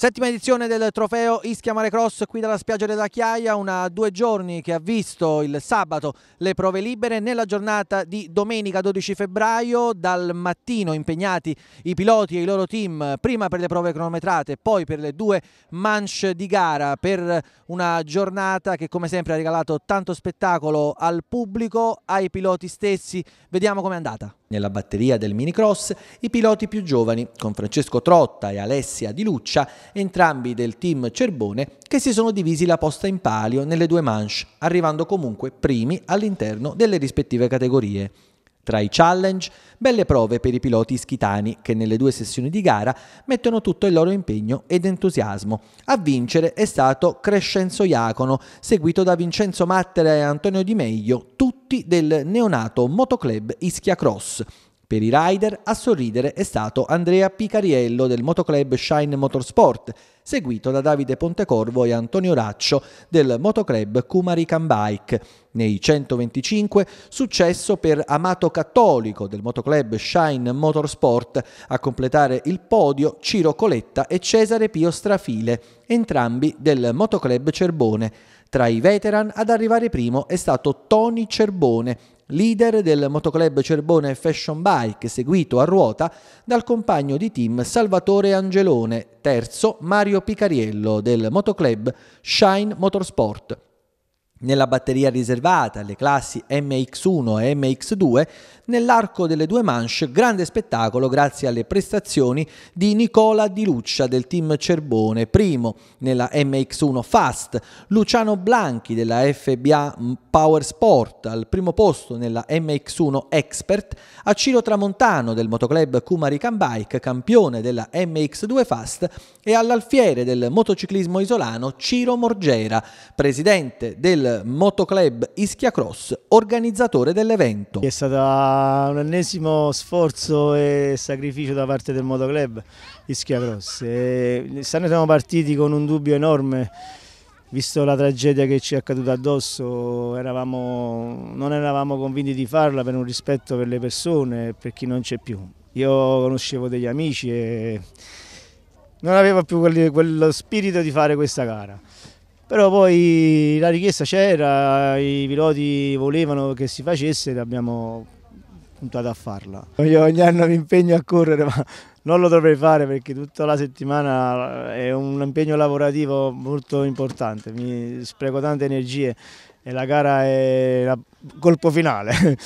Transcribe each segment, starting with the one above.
Settima edizione del trofeo Ischia Mare Cross qui dalla spiaggia della Chiaia, una due giorni che ha visto il sabato le prove libere nella giornata di domenica 12 febbraio dal mattino impegnati i piloti e i loro team prima per le prove cronometrate poi per le due manche di gara per una giornata che come sempre ha regalato tanto spettacolo al pubblico, ai piloti stessi, vediamo com'è andata. Nella batteria del minicross i piloti più giovani, con Francesco Trotta e Alessia Di Luccia, entrambi del team Cerbone, che si sono divisi la posta in palio nelle due manche, arrivando comunque primi all'interno delle rispettive categorie. Tra i challenge, belle prove per i piloti ischitani che nelle due sessioni di gara mettono tutto il loro impegno ed entusiasmo. A vincere è stato Crescenzo Iacono, seguito da Vincenzo Mattera e Antonio Di Meglio, tutti tutti del neonato motoclub Ischia Cross. Per i rider a sorridere è stato Andrea Picariello del motoclub Shine Motorsport, seguito da Davide Pontecorvo e Antonio Raccio del motoclub Cumari Bike. Nei 125 successo per Amato Cattolico del motoclub Shine Motorsport, a completare il podio Ciro Coletta e Cesare Pio Strafile, entrambi del motoclub Cerbone. Tra i veteran ad arrivare primo è stato Tony Cerbone, leader del motoclub Cerbone Fashion Bike, seguito a ruota dal compagno di team Salvatore Angelone, terzo Mario Picariello del motoclub Shine Motorsport nella batteria riservata alle classi MX1 e MX2 nell'arco delle due manche grande spettacolo grazie alle prestazioni di Nicola Di Luccia del team Cerbone primo nella MX1 Fast, Luciano Blanchi della FBA Power Sport al primo posto nella MX1 Expert, a Ciro Tramontano del motoclub Kumarikan Bike campione della MX2 Fast e all'alfiere del motociclismo isolano Ciro Morgera presidente del motoclub Ischia Cross, organizzatore dell'evento. È stato un ennesimo sforzo e sacrificio da parte del motoclub Ischia Cross. Quest'anno siamo partiti con un dubbio enorme visto la tragedia che ci è accaduta addosso, eravamo, non eravamo convinti di farla per un rispetto per le persone, e per chi non c'è più. Io conoscevo degli amici e non avevo più quello spirito di fare questa gara però poi la richiesta c'era, i piloti volevano che si facesse e abbiamo puntato a farla. Io ogni anno mi impegno a correre ma non lo dovrei fare perché tutta la settimana è un impegno lavorativo molto importante, mi spreco tante energie e la gara è il colpo finale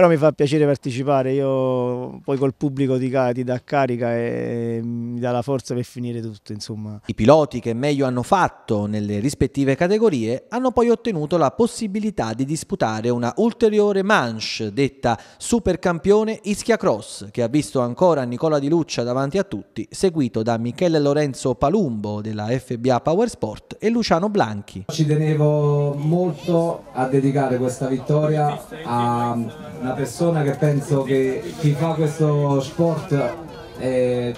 però mi fa piacere partecipare, io poi col pubblico ti, ti dà carica e mi dà la forza per finire tutto. Insomma. I piloti che meglio hanno fatto nelle rispettive categorie hanno poi ottenuto la possibilità di disputare una ulteriore manche detta Supercampione Ischia Cross che ha visto ancora Nicola Di Luccia davanti a tutti, seguito da Michele Lorenzo Palumbo della FBA Powersport e Luciano Blanchi. Ci tenevo molto a dedicare questa vittoria a una persona che penso che chi fa questo sport è, eh,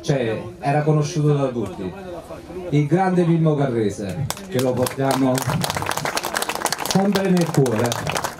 cioè, era conosciuto da tutti, il grande Pimmo Carrese, che lo portiamo sempre nel cuore.